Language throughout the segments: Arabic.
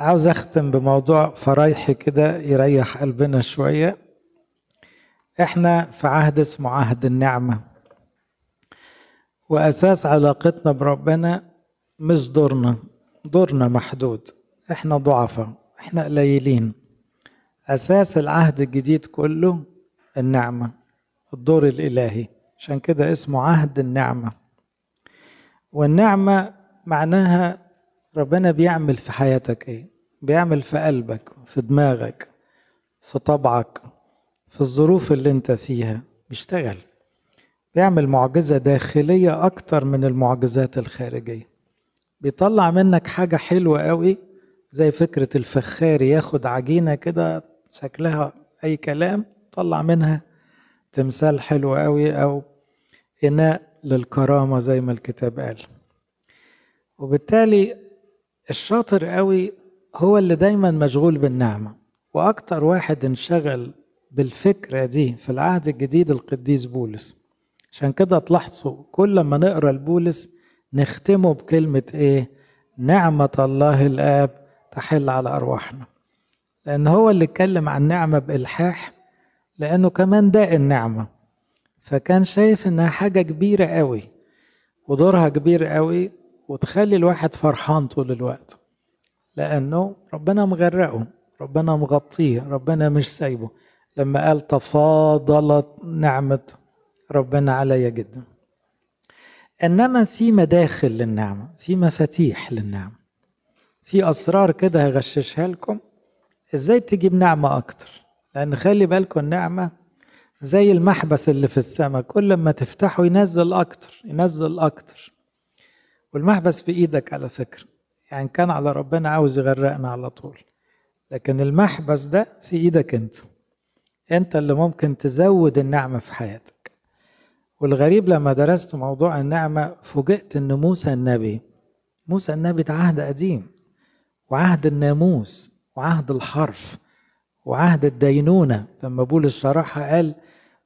عاوز اختم بموضوع فرايحي كده يريح قلبنا شويه احنا في عهد اسمه عهد النعمه واساس علاقتنا بربنا مش دورنا دورنا محدود احنا ضعفاء احنا قليلين اساس العهد الجديد كله النعمه الدور الالهي عشان كده اسمه عهد النعمه والنعمه معناها ربنا بيعمل في حياتك ايه بيعمل في قلبك في دماغك في طبعك في الظروف اللي انت فيها بيشتغل بيعمل معجزة داخلية أكتر من المعجزات الخارجية بيطلع منك حاجة حلوة قوي زي فكرة الفخار ياخد عجينة كده شكلها أي كلام طلع منها تمثال حلو قوي أو إناء للكرامة زي ما الكتاب قال وبالتالي الشاطر قوي هو اللي دايما مشغول بالنعمة وأكتر واحد انشغل بالفكرة دي في العهد الجديد القديس بولس عشان كده تلاحظوا كل ما نقرا لبولس نختمه بكلمة إيه؟ نعمة الله الآب تحل على أرواحنا لأن هو اللي اتكلم عن نعمة بإلحاح لأنه كمان داق النعمة فكان شايف إنها حاجة كبيرة قوي ودورها كبير قوي وتخلي الواحد فرحان طول الوقت لأنه ربنا مغرقه ربنا مغطيه ربنا مش سايبه لما قال تفاضلت نعمة ربنا علي جدا إنما في مداخل للنعمة في مفاتيح للنعمة في أسرار كده هغششها لكم إزاي تجيب نعمة أكتر لأن خلي بالكم النعمة زي المحبس اللي في السماء كل ما تفتحه ينزل أكتر ينزل أكتر والمحبس في ايدك على فكرة يعني كان على ربنا عاوز يغرقنا على طول لكن المحبس ده في إيدك أنت أنت اللي ممكن تزود النعمة في حياتك والغريب لما درست موضوع النعمة فوجئت أن موسى النبي موسى النبي ده عهد قديم وعهد الناموس وعهد الحرف وعهد الدينونة لما بولس شرحها قال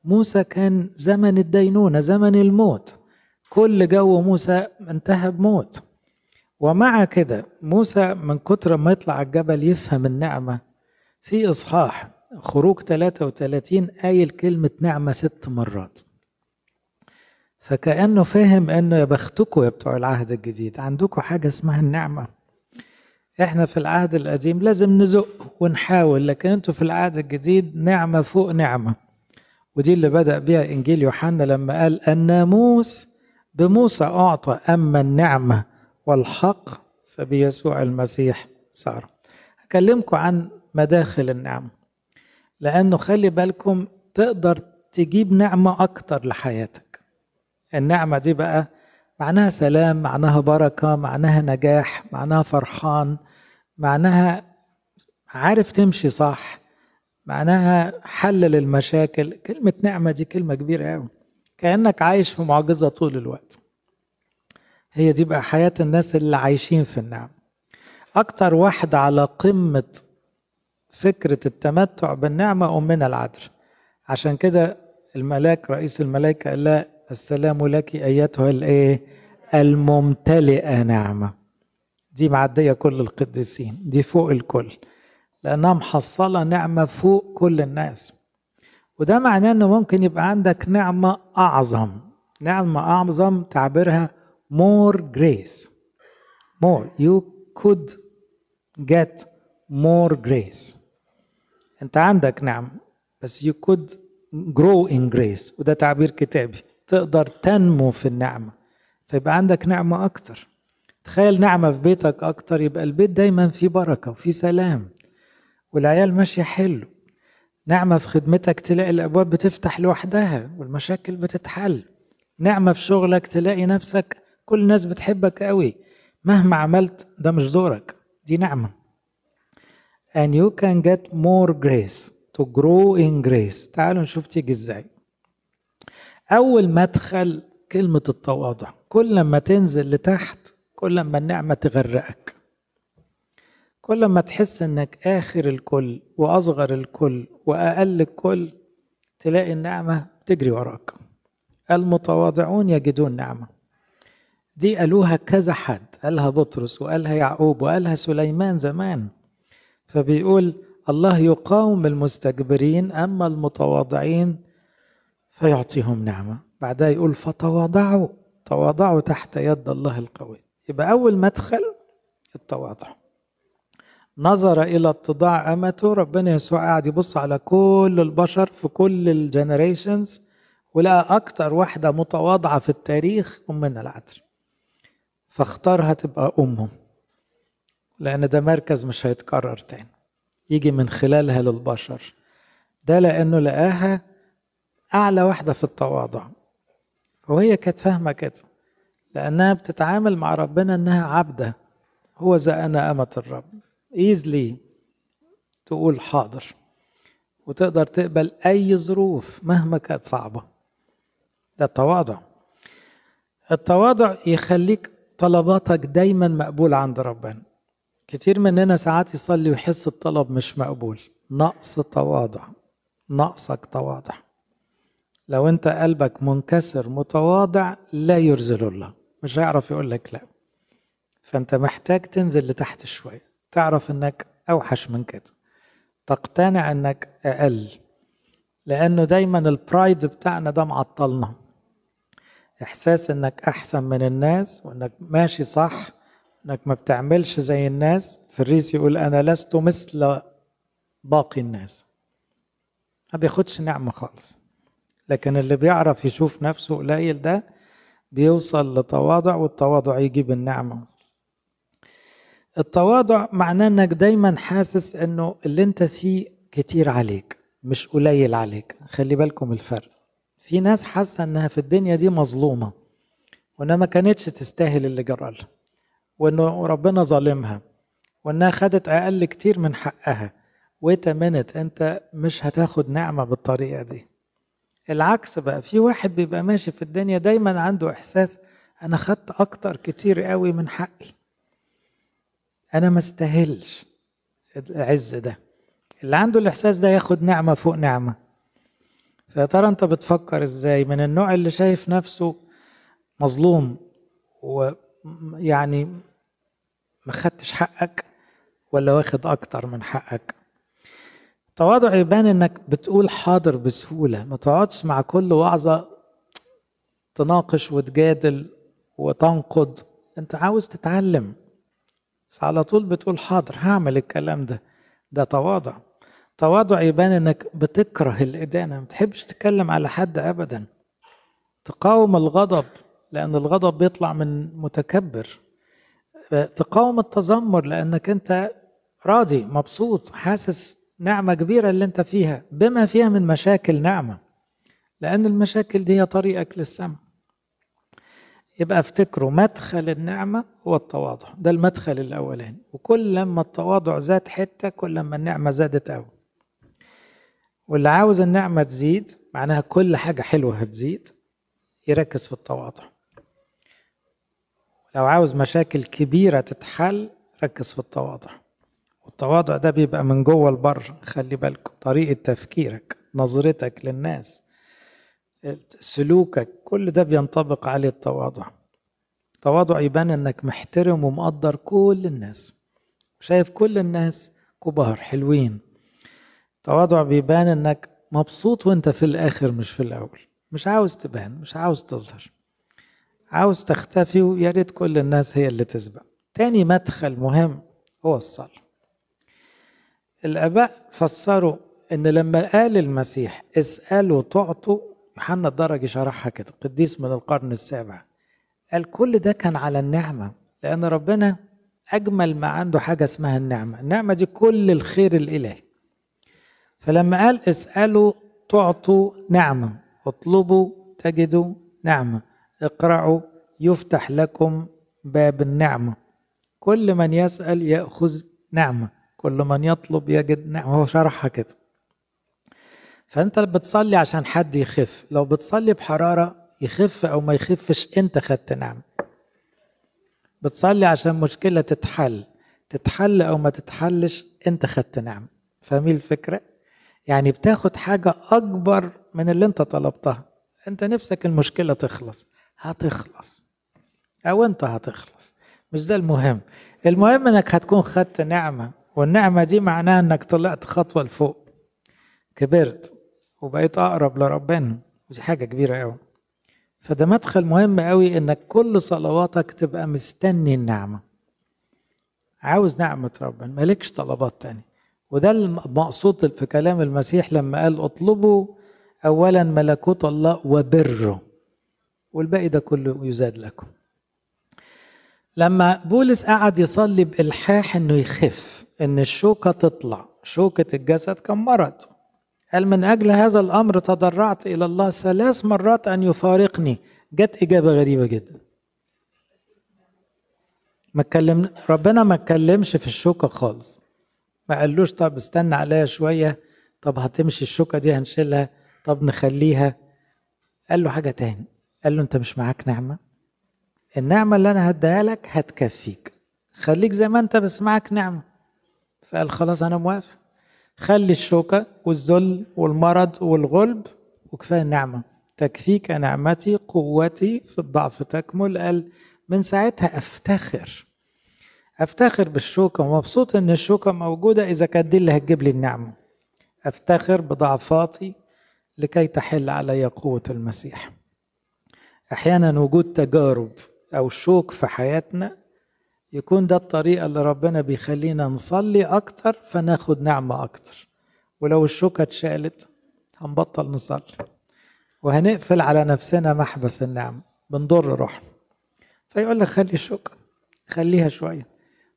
موسى كان زمن الدينونة زمن الموت كل جو موسى انتهى بموت ومع كده موسى من كتر ما يطلع الجبل يفهم النعمة في إصحاح خروج 33 قايل كلمة نعمة ست مرات فكأنه فهم أنه يا بختكم يا بتوع العهد الجديد عندكم حاجة اسمها النعمة احنا في العهد القديم لازم نزق ونحاول لكن انتوا في العهد الجديد نعمة فوق نعمة ودي اللي بدأ بيها إنجيل يوحنا لما قال الناموس بموسى أعطى أما النعمة والحق فبيسوع المسيح صار أكلمكم عن مداخل النعمة لأنه خلي بالكم تقدر تجيب نعمة أكتر لحياتك النعمة دي بقى معناها سلام معناها بركة معناها نجاح معناها فرحان معناها عارف تمشي صح معناها حل للمشاكل كلمة نعمة دي كلمة كبيرة أوي كانك عايش في معجزه طول الوقت هي دي بقى حياه الناس اللي عايشين في النعم اكتر واحد على قمه فكره التمتع بالنعمه امنا العدر عشان كده الملاك رئيس الملائكه قال لها السلام لك ايتها الايه الممتلئه نعمه دي معديه كل القديسين دي فوق الكل لانها محصله نعمه فوق كل الناس وده معناه انه ممكن يبقى عندك نعمه اعظم نعمه اعظم تعبيرها more grace more you could get more grace انت عندك نعم بس you could grow in grace وده تعبير كتابي تقدر تنمو في النعمة فيبقى عندك نعمة أكتر تخيل نعمة في بيتك أكتر يبقى البيت دايما فيه بركة وفيه سلام والعيال ماشية حلو نعمة في خدمتك تلاقي الأبواب بتفتح لوحدها والمشاكل بتتحل نعمة في شغلك تلاقي نفسك كل الناس بتحبك قوي مهما عملت ده مش دورك دي نعمة and you can get more grace to grow in grace تعالوا نشوف تيجي ازاي أول مدخل كلمة التواضع كل ما تنزل لتحت كل ما النعمة تغرقك كل ما تحس انك اخر الكل واصغر الكل واقل الكل تلاقي النعمه بتجري وراك المتواضعون يجدون نعمه دي قالوها كذا حد قالها بطرس وقالها يعقوب وقالها سليمان زمان فبيقول الله يقاوم المستكبرين اما المتواضعين فيعطيهم نعمه بعدها يقول فتواضعوا تواضعوا تحت يد الله القوي يبقى اول مدخل التواضع نظر الى اتضاع امته ربنا يسوع قاعد يبص على كل البشر في كل الجنريشنز ولقى اكتر واحده متواضعه في التاريخ امنا العذراء فاختارها تبقى امه لان ده مركز مش هيتكرر تاني يجي من خلالها للبشر ده لانه لقاها اعلى واحده في التواضع وهي كانت فاهمه كده لانها بتتعامل مع ربنا انها عبده هو ذا انا امه الرب ايزلي تقول حاضر وتقدر تقبل اي ظروف مهما كانت صعبه ده التواضع التواضع يخليك طلباتك دايما مقبول عند ربنا كتير مننا ساعات يصلي ويحس الطلب مش مقبول نقص تواضع نقصك تواضع لو انت قلبك منكسر متواضع لا يرزل الله مش هيعرف يقول لك لا فانت محتاج تنزل لتحت شويه تعرف انك اوحش من كده تقتنع انك اقل لانه دايما البرايد بتاعنا ده معطلنا احساس انك احسن من الناس وانك ماشي صح انك ما بتعملش زي الناس فريس يقول انا لست مثل باقي الناس ما بياخدش نعمة خالص لكن اللي بيعرف يشوف نفسه قليل ده بيوصل لتواضع والتواضع يجيب النعمة التواضع معناه انك دايما حاسس انه اللي انت فيه كتير عليك مش قليل عليك خلي بالكم الفرق في ناس حاسه انها في الدنيا دي مظلومه وانها ما كانتش تستاهل اللي جرالها وانه ربنا ظالمها وانها خدت اقل كتير من حقها ويت منت انت مش هتاخد نعمه بالطريقه دي العكس بقى في واحد بيبقى ماشي في الدنيا دايما عنده احساس انا خدت اكتر كتير قوي من حقي انا ما استاهلش العز ده اللي عنده الاحساس ده ياخد نعمه فوق نعمه فيا ترى انت بتفكر ازاي من النوع اللي شايف نفسه مظلوم ويعني ما خدتش حقك ولا واخد اكتر من حقك تواضع يبان انك بتقول حاضر بسهوله ما تقعدش مع كل وعظه تناقش وتجادل وتنقد انت عاوز تتعلم فعلى طول بتقول حاضر هعمل الكلام ده ده تواضع تواضع يبان انك بتكره الادانه ما تحبش تتكلم على حد ابدا تقاوم الغضب لان الغضب بيطلع من متكبر آه، تقاوم التذمر لانك انت راضي مبسوط حاسس نعمه كبيره اللي انت فيها بما فيها من مشاكل نعمه لان المشاكل دي هي طريقك للسماء يبقى افتكروا مدخل النعمة هو التواضع ده المدخل الأولاني وكل لما التواضع زاد حتة كل لما النعمة زادت أول واللي عاوز النعمة تزيد معناها كل حاجة حلوة هتزيد يركز في التواضع لو عاوز مشاكل كبيرة تتحل ركز في التواضع والتواضع ده بيبقى من جوه لبره خلي بالكم طريقة تفكيرك نظرتك للناس سلوكك كل ده بينطبق عليه التواضع التواضع يبان انك محترم ومقدر كل الناس شايف كل الناس كبار حلوين التواضع بيبان انك مبسوط وانت في الاخر مش في الاول مش عاوز تبان مش عاوز تظهر عاوز تختفي ويا ريت كل الناس هي اللي تسبق تاني مدخل مهم هو الصلاة الآباء فسروا إن لما قال المسيح اسألوا تعطوا يوحنا الدرجي شرحها كده قديس من القرن السابع قال كل ده كان على النعمة لأن ربنا أجمل ما عنده حاجة اسمها النعمة النعمة دي كل الخير الإلهي فلما قال اسألوا تعطوا نعمة اطلبوا تجدوا نعمة اقرعوا يفتح لكم باب النعمة كل من يسأل يأخذ نعمة كل من يطلب يجد نعمة هو شرحها كده فانت بتصلي عشان حد يخف لو بتصلي بحراره يخف او ما يخفش انت خدت نعمه بتصلي عشان مشكله تتحل تتحل او ما تتحلش انت خدت نعمه فاهمين الفكره يعني بتاخد حاجه اكبر من اللي انت طلبتها انت نفسك المشكله تخلص هتخلص او انت هتخلص مش ده المهم المهم انك هتكون خدت نعمه والنعمه دي معناها انك طلعت خطوه لفوق كبرت وبقيت اقرب لربنا ودي حاجه كبيره قوي فده مدخل مهم قوي انك كل صلواتك تبقى مستني النعمه عاوز نعمه ربنا مالكش طلبات تاني وده المقصود في كلام المسيح لما قال اطلبوا اولا ملكوت الله وبره والباقي ده كله يزاد لكم لما بولس قعد يصلي بالحاح انه يخف ان الشوكه تطلع شوكه الجسد كان مرض قال من أجل هذا الأمر تضرعت إلى الله ثلاث مرات أن يفارقني جت إجابة غريبة جدا ما اتكلم ربنا ما اتكلمش في الشوكة خالص ما قالوش طب استنى عليا شوية طب هتمشي الشوكة دي هنشيلها طب نخليها قال له حاجة تاني قال له أنت مش معاك نعمة النعمة اللي أنا هديها لك هتكفيك خليك زي ما أنت بس معاك نعمة فقال خلاص أنا موافق خلي الشوكة والذل والمرض والغلب وكفاية النعمة تكفيك نعمتي قوتي في الضعف تكمل قال من ساعتها أفتخر أفتخر بالشوكة ومبسوط إن الشوكة موجودة إذا كانت دي اللي هتجيب لي النعمة أفتخر بضعفاتي لكي تحل علي قوة المسيح أحيانا وجود تجارب أو شوك في حياتنا يكون ده الطريقة اللي ربنا بيخلينا نصلي أكتر فناخد نعمة أكتر ولو الشوكة اتشالت هنبطل نصلي وهنقفل على نفسنا محبس النعمة بنضر روحنا فيقول لك خلي الشوكة خليها شوية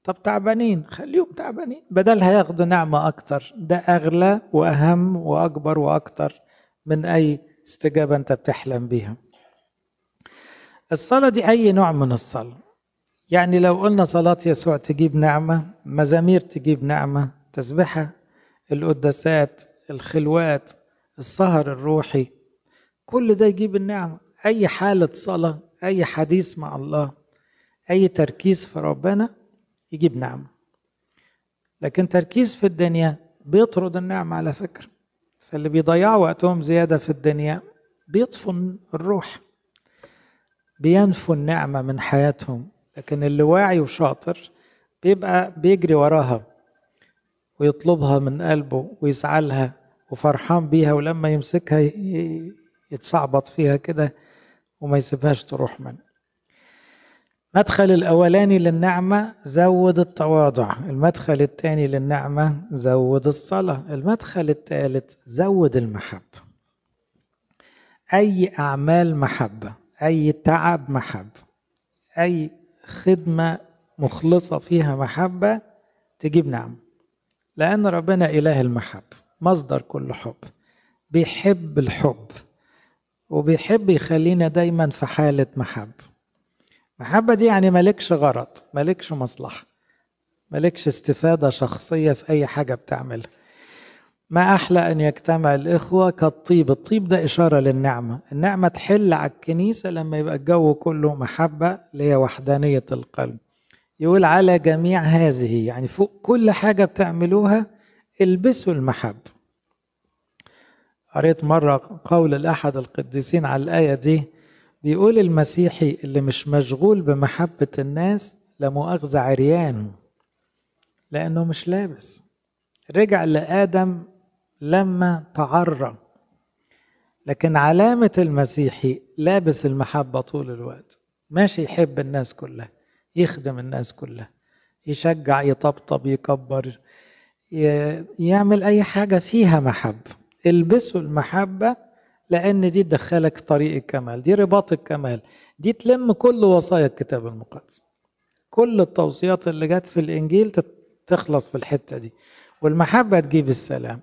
طب تعبانين خليهم تعبانين بدل هياخدوا نعمة أكتر ده أغلى وأهم وأكبر وأكتر من أي استجابة أنت بتحلم بيها الصلاة دي أي نوع من الصلاة يعني لو قلنا صلاة يسوع تجيب نعمة مزامير تجيب نعمة تسبحة القداسات الخلوات السهر الروحي كل ده يجيب النعمة أي حالة صلاة أي حديث مع الله أي تركيز في ربنا يجيب نعمة لكن تركيز في الدنيا بيطرد النعمة على فكرة فاللي بيضيعوا وقتهم زيادة في الدنيا بيطفوا الروح بينفوا النعمة من حياتهم لكن اللي واعي وشاطر بيبقى بيجري وراها ويطلبها من قلبه ويسعى لها وفرحان بيها ولما يمسكها يتصعبط فيها كده وما يسيبهاش تروح منه المدخل الأولاني للنعمة زود التواضع المدخل الثاني للنعمة زود الصلاة المدخل الثالث زود المحبة أي أعمال محبة أي تعب محبة أي خدمة مخلصة فيها محبة تجيب نعم لأن ربنا إله المحبة مصدر كل حب بيحب الحب وبيحب يخلينا دايما في حالة محبة محبة دي يعني مالكش غرض مالكش مصلحة مالكش استفادة شخصية في أي حاجة بتعملها ما أحلى أن يجتمع الإخوة كالطيب الطيب ده إشارة للنعمة النعمة تحل على الكنيسة لما يبقى الجو كله محبة اللي هي وحدانية القلب يقول على جميع هذه يعني فوق كل حاجة بتعملوها البسوا المحبة قريت مرة قول الأحد القديسين على الآية دي بيقول المسيحي اللي مش مشغول بمحبة الناس لمؤاخذة عريان لأنه مش لابس رجع لآدم لما تعرم لكن علامة المسيحي لابس المحبة طول الوقت ماشي يحب الناس كلها يخدم الناس كلها يشجع يطبطب يكبر يعمل أي حاجة فيها محبة البسوا المحبة لأن دي تدخلك طريق الكمال دي رباط الكمال دي تلم كل وصايا الكتاب المقدس كل التوصيات اللي جت في الإنجيل تخلص في الحتة دي والمحبة تجيب السلام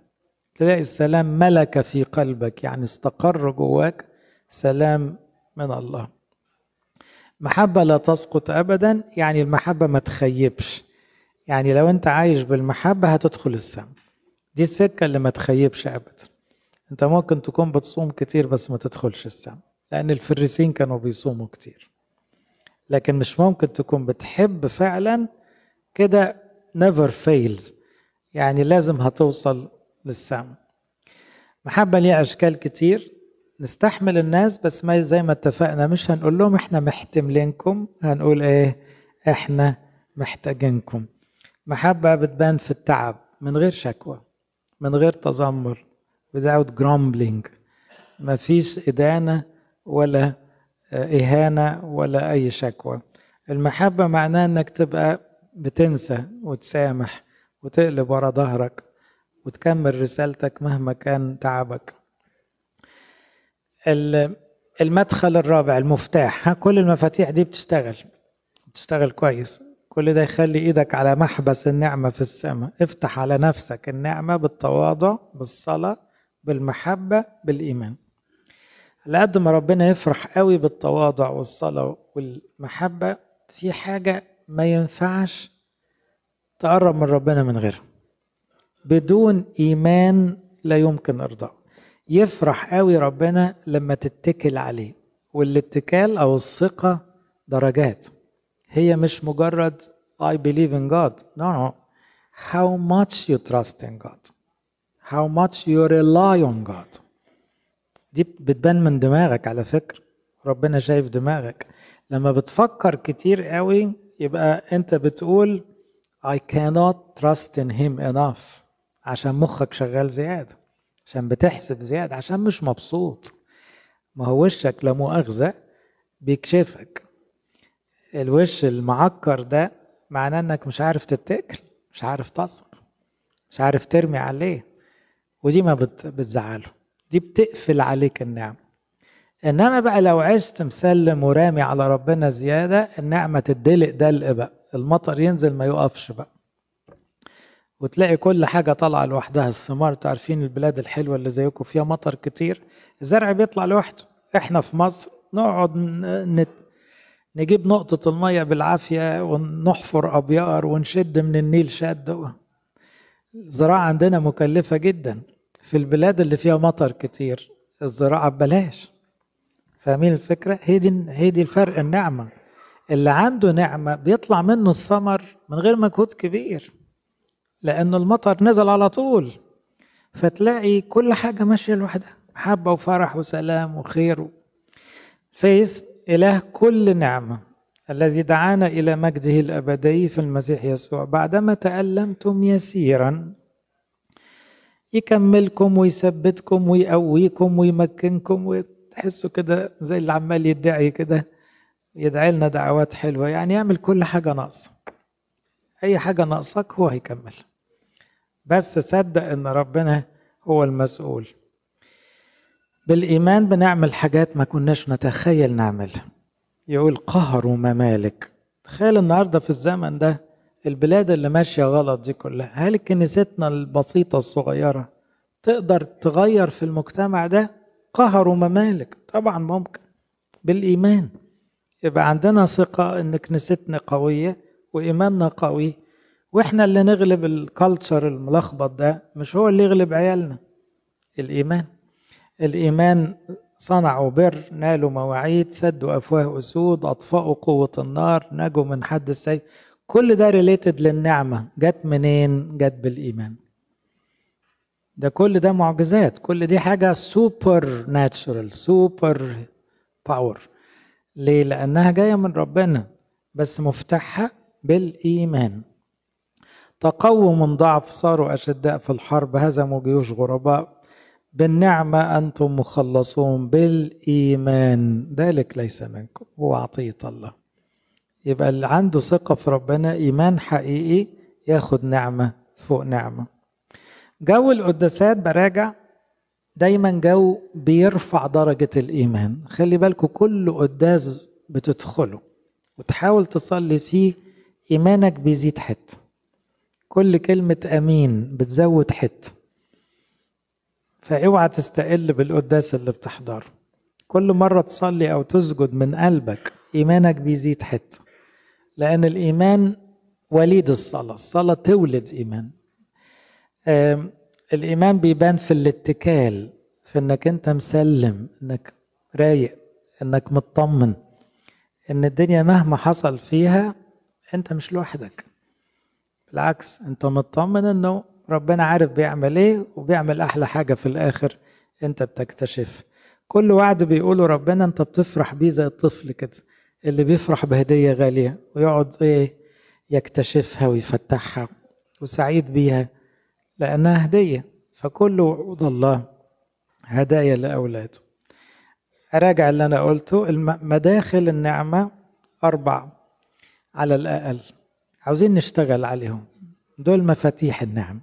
تلاقي السلام ملك في قلبك يعني استقر جواك سلام من الله محبة لا تسقط أبدا يعني المحبة ما تخيبش يعني لو أنت عايش بالمحبة هتدخل السماء دي السكة اللي ما تخيبش أبدا أنت ممكن تكون بتصوم كتير بس ما تدخلش السماء لأن الفريسين كانوا بيصوموا كتير لكن مش ممكن تكون بتحب فعلا كده never fails يعني لازم هتوصل للسماء محبة ليها أشكال كتير نستحمل الناس بس ما زي ما اتفقنا مش هنقول لهم احنا محتملينكم هنقول ايه احنا محتاجينكم محبة بتبان في التعب من غير شكوى من غير تذمر without grumbling مفيش إدانة ولا إهانة ولا أي شكوى المحبة معناها إنك تبقى بتنسى وتسامح وتقلب ورا ظهرك وتكمل رسالتك مهما كان تعبك المدخل الرابع المفتاح ها كل المفاتيح دي بتشتغل بتشتغل كويس كل ده يخلي ايدك على محبس النعمة في السماء افتح على نفسك النعمة بالتواضع بالصلاة بالمحبة بالإيمان على قد ما ربنا يفرح قوي بالتواضع والصلاة والمحبة في حاجة ما ينفعش تقرب من ربنا من غيرها بدون ايمان لا يمكن ارضاء يفرح قوي ربنا لما تتكل عليه والاتكال او الثقه درجات هي مش مجرد I believe in God no no how much you trust in God how much you rely on God دي بتبان من دماغك على فكرة ربنا شايف دماغك لما بتفكر كتير قوي يبقى انت بتقول I cannot trust in him enough عشان مخك شغال زياده عشان بتحسب زياده عشان مش مبسوط ما هو وشك لا مؤاخذه بيكشفك الوش المعكر ده معناه انك مش عارف تتكل مش عارف تثق مش عارف ترمي عليه ودي ما بتزعله دي بتقفل عليك النعمة انما بقى لو عشت مسلم ورامي على ربنا زيادة النعمة تدلق دلق بقى المطر ينزل ما يقفش بقى وتلاقي كل حاجة طالعة لوحدها الثمار عارفين البلاد الحلوة اللي زيكم فيها مطر كتير الزرع بيطلع لوحده احنا في مصر نقعد نت... نجيب نقطة المية بالعافية ونحفر أبيار ونشد من النيل شد الزراعة عندنا مكلفة جدا في البلاد اللي فيها مطر كتير الزراعة ببلاش فاهمين الفكرة؟ هي دي هي دي الفرق النعمة اللي عنده نعمة بيطلع منه الثمر من غير مجهود كبير لأن المطر نزل على طول فتلاقي كل حاجة ماشية لوحدها محبة وفرح وسلام وخير فيس إله كل نعمة الذي دعانا إلى مجده الأبدي في المسيح يسوع بعدما تألمتم يسيرا يكملكم ويثبتكم ويقويكم ويمكنكم وتحسوا كده زي اللي عمال يدعي كده يدعي لنا دعوات حلوة يعني يعمل كل حاجة ناقصة أي حاجة ناقصك هو هيكمل بس صدق ان ربنا هو المسؤول بالايمان بنعمل حاجات ما كناش نتخيل نعملها يقول قهروا ممالك تخيل النهارده في الزمن ده البلاد اللي ماشيه غلط دي كلها هل كنيستنا البسيطه الصغيره تقدر تغير في المجتمع ده قهروا ممالك طبعا ممكن بالايمان يبقى عندنا ثقه ان كنيستنا قويه وايماننا قوي واحنا اللي نغلب الكالتشر الملخبط ده مش هو اللي يغلب عيالنا الايمان الايمان صنعوا بر نالوا مواعيد سدوا افواه اسود اطفاوا قوه النار نجوا من حد السيء كل ده ريليتد للنعمه جت منين جت بالايمان ده كل ده معجزات كل دي حاجه سوبر ناتشرال سوبر باور ليه لانها جايه من ربنا بس مفتاحها بالايمان تقووا من ضعف صاروا أشداء في الحرب هزموا جيوش غرباء بالنعمة أنتم مخلصون بالإيمان ذلك ليس منكم هو عطية الله يبقى اللي عنده ثقة في ربنا إيمان حقيقي ياخد نعمة فوق نعمة جو القداسات براجع دايما جو بيرفع درجة الإيمان خلي بالكم كل قداس بتدخله وتحاول تصلي فيه إيمانك بيزيد حته كل كلمة أمين بتزود حتة فاوعى تستقل بالقداس اللي بتحضره كل مرة تصلي أو تسجد من قلبك إيمانك بيزيد حتة لأن الإيمان وليد الصلاة الصلاة تولد إيمان الإيمان بيبان في الاتكال في إنك أنت مسلم إنك رايق إنك مطمن إن الدنيا مهما حصل فيها أنت مش لوحدك بالعكس انت مطمن انه ربنا عارف بيعمل ايه وبيعمل احلى حاجه في الاخر انت بتكتشف كل وعد بيقوله ربنا انت بتفرح بيه زي الطفل كده اللي بيفرح بهديه غاليه ويقعد ايه يكتشفها ويفتحها وسعيد بيها لانها هديه فكل وعود الله هدايا لاولاده اراجع اللي انا قلته مداخل النعمه اربع على الاقل عاوزين نشتغل عليهم دول مفاتيح النعم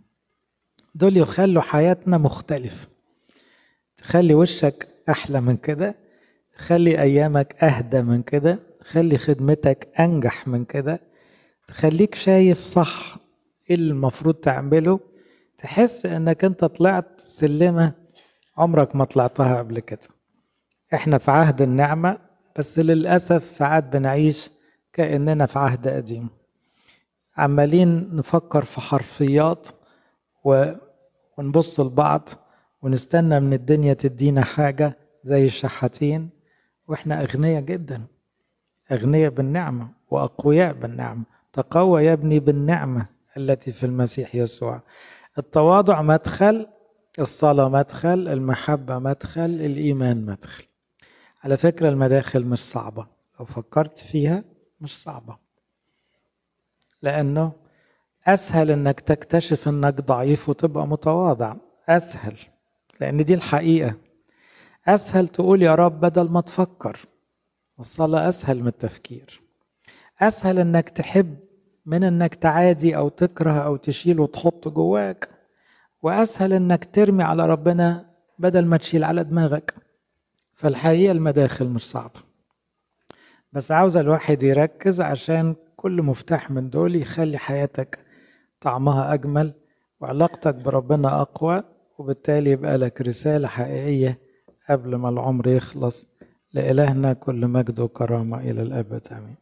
دول يخلوا حياتنا مختلفة تخلي وشك أحلى من كده تخلي أيامك أهدى من كده تخلي خدمتك أنجح من كده تخليك شايف صح إيه المفروض تعمله تحس إنك أنت طلعت سلمة عمرك ما طلعتها قبل كده إحنا في عهد النعمة بس للأسف ساعات بنعيش كأننا في عهد قديم عمالين نفكر في حرفيات و... ونبص لبعض ونستنى من الدنيا تدينا حاجة زي الشحاتين واحنا أغنياء جدا أغنياء بالنعمة وأقوياء بالنعمة تقوى يا ابني بالنعمة التي في المسيح يسوع التواضع مدخل الصلاة مدخل المحبة مدخل الإيمان مدخل على فكرة المداخل مش صعبة لو فكرت فيها مش صعبة لأنه أسهل إنك تكتشف إنك ضعيف وتبقى متواضع أسهل لأن دي الحقيقة أسهل تقول يا رب بدل ما تفكر الصلاة أسهل من التفكير أسهل إنك تحب من إنك تعادي أو تكره أو تشيل وتحط جواك وأسهل إنك ترمي على ربنا بدل ما تشيل على دماغك فالحقيقة المداخل مش صعبة بس عاوز الواحد يركز عشان كل مفتاح من دول يخلي حياتك طعمها أجمل وعلاقتك بربنا أقوى وبالتالي يبقى لك رسالة حقيقية قبل ما العمر يخلص لإلهنا كل مجد وكرامة إلى الأبد آمين